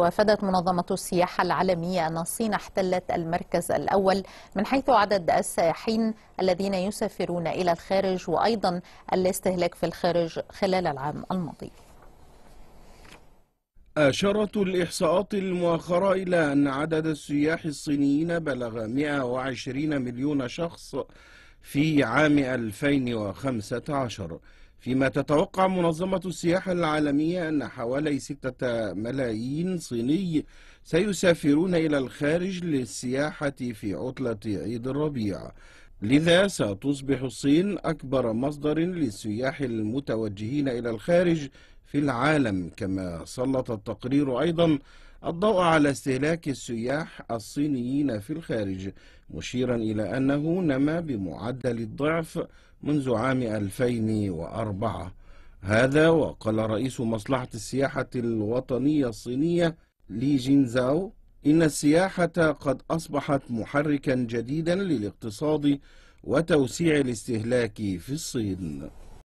وافدت منظمة السياحة العالمية أن الصين احتلت المركز الأول من حيث عدد السائحين الذين يسافرون إلى الخارج وأيضا الاستهلاك في الخارج خلال العام الماضي أشارت الإحصاءات المؤخرة إلى أن عدد السياح الصينيين بلغ 120 مليون شخص في عام 2015 فيما تتوقع منظمة السياحة العالمية أن حوالي 6 ملايين صيني سيسافرون إلى الخارج للسياحة في عطلة عيد الربيع لذا ستصبح الصين أكبر مصدر للسياح المتوجهين إلى الخارج في العالم كما سلط التقرير أيضا الضوء على استهلاك السياح الصينيين في الخارج مشيرا إلى أنه نما بمعدل الضعف منذ عام 2004 هذا وقال رئيس مصلحة السياحة الوطنية الصينية لي جينزاو إن السياحة قد أصبحت محركا جديدا للاقتصاد وتوسيع الاستهلاك في الصين